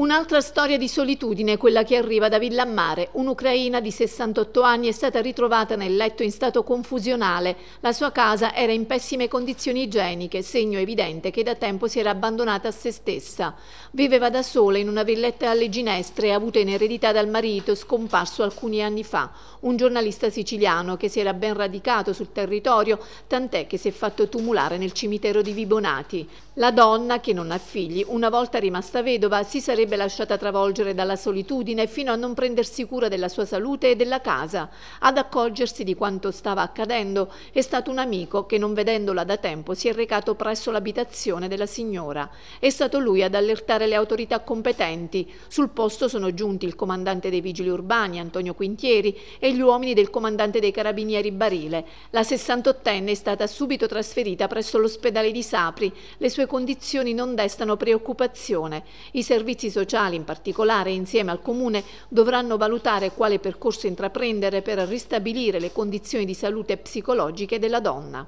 Un'altra storia di solitudine è quella che arriva da Villammare. Un'ucraina di 68 anni è stata ritrovata nel letto in stato confusionale. La sua casa era in pessime condizioni igieniche, segno evidente che da tempo si era abbandonata a se stessa. Viveva da sola in una villetta alle ginestre avuta in eredità dal marito scomparso alcuni anni fa, un giornalista siciliano che si era ben radicato sul territorio, tant'è che si è fatto tumulare nel cimitero di Vibonati. La donna, che non ha figli, una volta rimasta vedova, si sarebbe sarebbe lasciata travolgere dalla solitudine fino a non prendersi cura della sua salute e della casa. Ad accorgersi di quanto stava accadendo è stato un amico che non vedendola da tempo si è recato presso l'abitazione della signora. È stato lui ad allertare le autorità competenti. Sul posto sono giunti il comandante dei vigili urbani Antonio Quintieri e gli uomini del comandante dei carabinieri Barile. La 68enne è stata subito trasferita presso l'ospedale di Sapri. Le sue condizioni non destano preoccupazione. I servizi sono sociali in particolare insieme al Comune dovranno valutare quale percorso intraprendere per ristabilire le condizioni di salute psicologiche della donna.